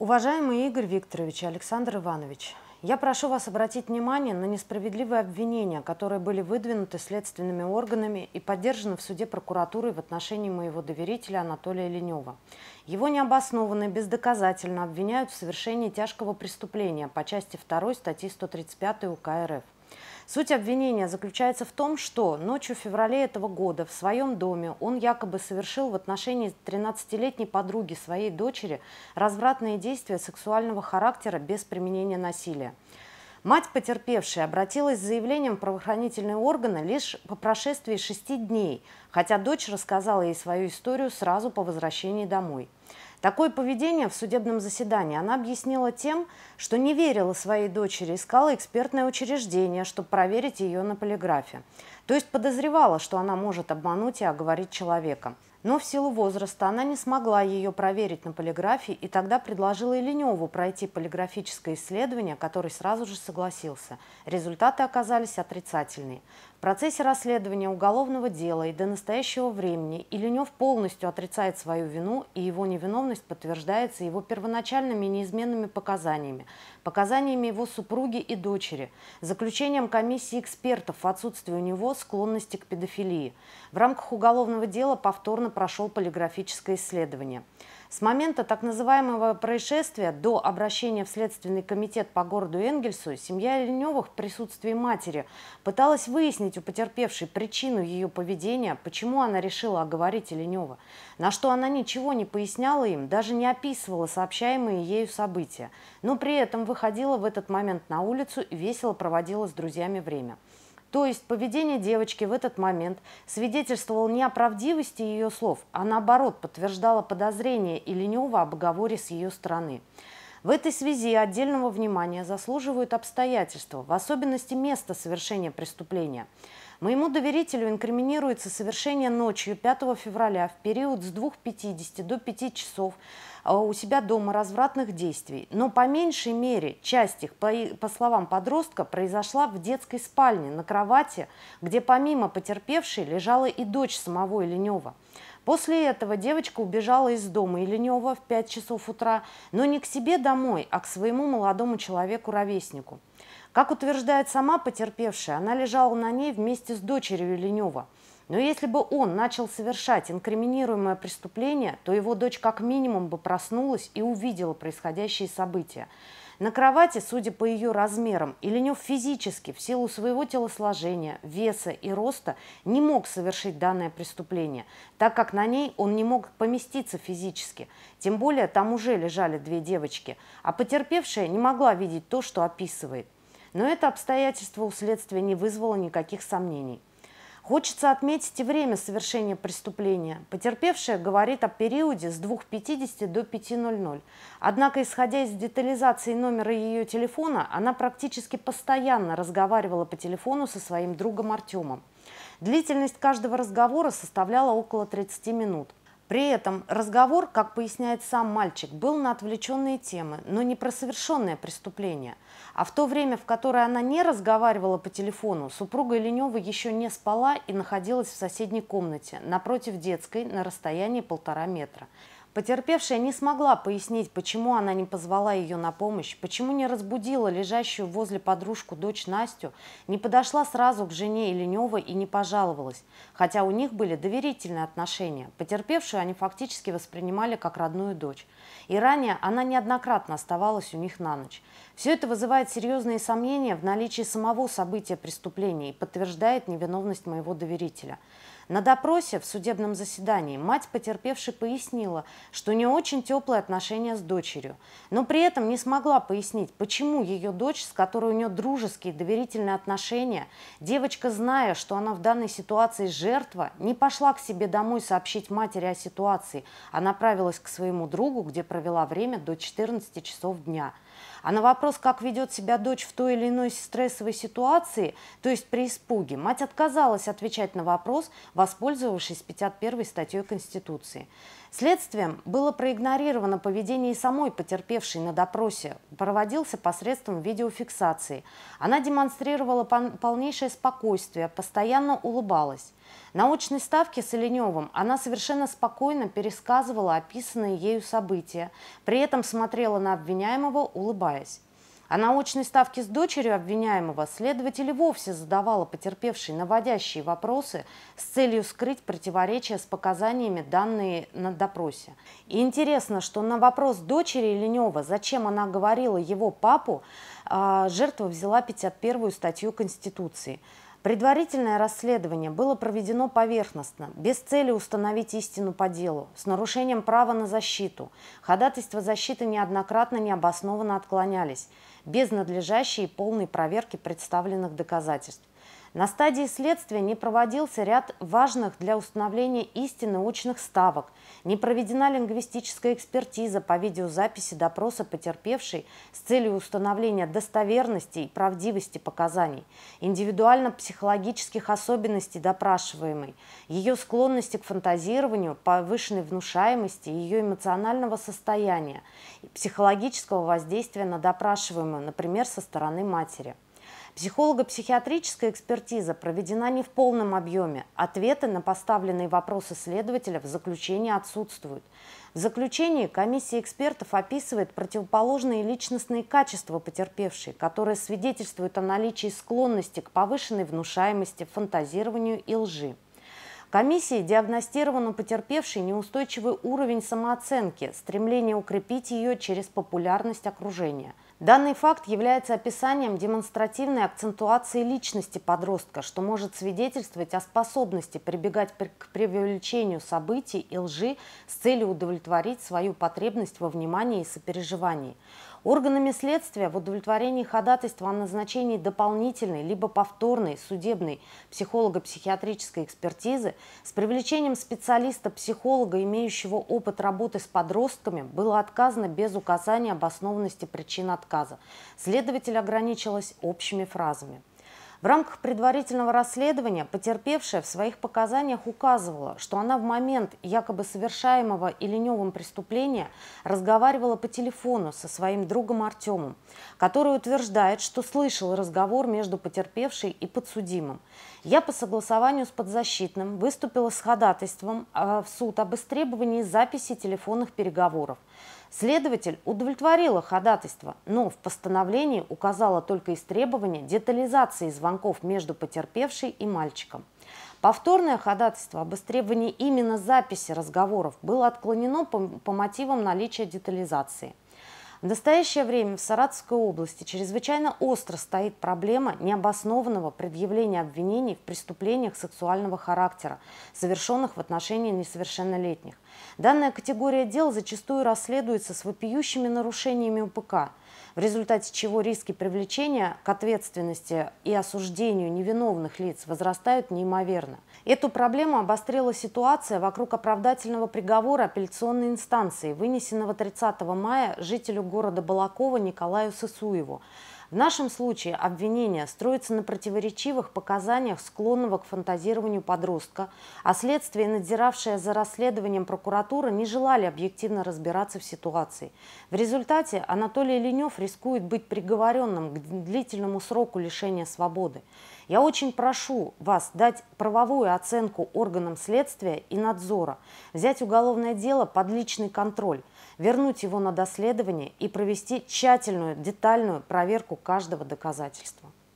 Уважаемый Игорь Викторович и Александр Иванович, я прошу вас обратить внимание на несправедливые обвинения, которые были выдвинуты следственными органами и поддержаны в суде прокуратуры в отношении моего доверителя Анатолия Ленева. Его необоснованно и бездоказательно обвиняют в совершении тяжкого преступления по части 2 статьи 135 УК РФ. Суть обвинения заключается в том, что ночью в феврале этого года в своем доме он якобы совершил в отношении 13-летней подруги своей дочери развратные действия сексуального характера без применения насилия. Мать потерпевшей обратилась с заявлением в правоохранительные органы лишь по прошествии шести дней, хотя дочь рассказала ей свою историю сразу по возвращении домой. Такое поведение в судебном заседании она объяснила тем, что не верила своей дочери, искала экспертное учреждение, чтобы проверить ее на полиграфе. То есть подозревала, что она может обмануть и оговорить человека. Но в силу возраста она не смогла ее проверить на полиграфе и тогда предложила Еленеву пройти полиграфическое исследование, который сразу же согласился. Результаты оказались отрицательные. В процессе расследования уголовного дела и до настоящего времени Иленев полностью отрицает свою вину, и его невиновность подтверждается его первоначальными неизменными показаниями, показаниями его супруги и дочери, заключением комиссии экспертов в отсутствии у него склонности к педофилии. В рамках уголовного дела повторно прошел полиграфическое исследование. С момента так называемого происшествия до обращения в Следственный комитет по городу Энгельсу семья Леневых в присутствии матери пыталась выяснить у потерпевшей причину ее поведения, почему она решила оговорить Ленева, на что она ничего не поясняла им, даже не описывала сообщаемые ею события, но при этом выходила в этот момент на улицу и весело проводила с друзьями время. То есть поведение девочки в этот момент свидетельствовало не о правдивости ее слов, а наоборот подтверждало подозрение Еленева об оговоре с ее стороны. В этой связи отдельного внимания заслуживают обстоятельства, в особенности место совершения преступления – Моему доверителю инкриминируется совершение ночью 5 февраля в период с 2.50 до 5 часов а, у себя дома развратных действий, но по меньшей мере часть их, по, по словам подростка, произошла в детской спальне на кровати, где помимо потерпевшей лежала и дочь самого Иленева. После этого девочка убежала из дома Иленева в 5 часов утра, но не к себе домой, а к своему молодому человеку-ровеснику. Как утверждает сама потерпевшая, она лежала на ней вместе с дочерью Ленева. Но если бы он начал совершать инкриминируемое преступление, то его дочь как минимум бы проснулась и увидела происходящие события. На кровати, судя по ее размерам, Иленев физически, в силу своего телосложения, веса и роста, не мог совершить данное преступление, так как на ней он не мог поместиться физически. Тем более там уже лежали две девочки, а потерпевшая не могла видеть то, что описывает. Но это обстоятельство у следствия не вызвало никаких сомнений. Хочется отметить и время совершения преступления. Потерпевшая говорит о периоде с 2.50 до 5.00. Однако, исходя из детализации номера ее телефона, она практически постоянно разговаривала по телефону со своим другом Артемом. Длительность каждого разговора составляла около 30 минут. При этом разговор, как поясняет сам мальчик, был на отвлеченные темы, но не про совершенное преступление. А в то время, в которое она не разговаривала по телефону, супруга Ленева еще не спала и находилась в соседней комнате, напротив детской, на расстоянии полтора метра. Потерпевшая не смогла пояснить, почему она не позвала ее на помощь, почему не разбудила лежащую возле подружку дочь Настю, не подошла сразу к жене Еленева и не пожаловалась, хотя у них были доверительные отношения. Потерпевшую они фактически воспринимали как родную дочь. И ранее она неоднократно оставалась у них на ночь. Все это вызывает серьезные сомнения в наличии самого события преступления и подтверждает невиновность моего доверителя. На допросе в судебном заседании мать потерпевшей пояснила, что у нее очень теплые отношения с дочерью, но при этом не смогла пояснить, почему ее дочь, с которой у нее дружеские доверительные отношения, девочка, зная, что она в данной ситуации жертва, не пошла к себе домой сообщить матери о ситуации, а направилась к своему другу, где провела время до 14 часов дня – а на вопрос, как ведет себя дочь в той или иной стрессовой ситуации, то есть при испуге, мать отказалась отвечать на вопрос, воспользовавшись 51 статьей Конституции. Следствием было проигнорировано поведение самой потерпевшей на допросе, проводился посредством видеофиксации. Она демонстрировала полнейшее спокойствие, постоянно улыбалась. На очной ставке с Оленевым она совершенно спокойно пересказывала описанные ею события, при этом смотрела на обвиняемого, улыбалась улыбаясь. А на очной ставке с дочерью обвиняемого следователь вовсе задавала потерпевшей наводящие вопросы с целью скрыть противоречия с показаниями, данные на допросе. И интересно, что на вопрос дочери Ленева, зачем она говорила его папу, а, жертва взяла 51-ю статью Конституции – Предварительное расследование было проведено поверхностно, без цели установить истину по делу, с нарушением права на защиту. Ходатайства защиты неоднократно необоснованно отклонялись, без надлежащей и полной проверки представленных доказательств. На стадии следствия не проводился ряд важных для установления истины очных ставок, не проведена лингвистическая экспертиза по видеозаписи допроса потерпевшей с целью установления достоверности и правдивости показаний, индивидуально-психологических особенностей допрашиваемой, ее склонности к фантазированию, повышенной внушаемости, ее эмоционального состояния, психологического воздействия на допрашиваемую, например, со стороны матери. Психолого-психиатрическая экспертиза проведена не в полном объеме. Ответы на поставленные вопросы следователя в заключении отсутствуют. В заключении комиссия экспертов описывает противоположные личностные качества потерпевшей, которые свидетельствуют о наличии склонности к повышенной внушаемости, фантазированию и лжи. Комиссии диагностирован у потерпевшей неустойчивый уровень самооценки, стремление укрепить ее через популярность окружения – Данный факт является описанием демонстративной акцентуации личности подростка, что может свидетельствовать о способности прибегать к преувеличению событий и лжи с целью удовлетворить свою потребность во внимании и сопереживании органами следствия в удовлетворении ходатайства о назначении дополнительной либо повторной судебной психолого-психиатрической экспертизы с привлечением специалиста-психолога, имеющего опыт работы с подростками, было отказано без указания обоснованности причин отказа. Следователь ограничилась общими фразами. В рамках предварительного расследования потерпевшая в своих показаниях указывала, что она в момент якобы совершаемого Иленевым преступления разговаривала по телефону со своим другом Артемом, который утверждает, что слышал разговор между потерпевшей и подсудимым. Я по согласованию с подзащитным выступила с ходатайством э, в суд об истребовании записи телефонных переговоров. Следователь удовлетворила ходатайство, но в постановлении указала только истребование детализации звонков между потерпевшей и мальчиком. Повторное ходатайство об истребовании именно записи разговоров было отклонено по, по мотивам наличия детализации. В настоящее время в Саратовской области чрезвычайно остро стоит проблема необоснованного предъявления обвинений в преступлениях сексуального характера, совершенных в отношении несовершеннолетних. Данная категория дел зачастую расследуется с вопиющими нарушениями УПК, в результате чего риски привлечения к ответственности и осуждению невиновных лиц возрастают неимоверно. Эту проблему обострила ситуация вокруг оправдательного приговора апелляционной инстанции, вынесенного 30 мая жителю города Балакова Николаю Сысуеву, в нашем случае обвинение строится на противоречивых показаниях склонного к фантазированию подростка, а следствие и за расследованием прокуратура не желали объективно разбираться в ситуации. В результате Анатолий Ленев рискует быть приговоренным к длительному сроку лишения свободы. Я очень прошу вас дать правовую оценку органам следствия и надзора, взять уголовное дело под личный контроль – вернуть его на доследование и провести тщательную, детальную проверку каждого доказательства.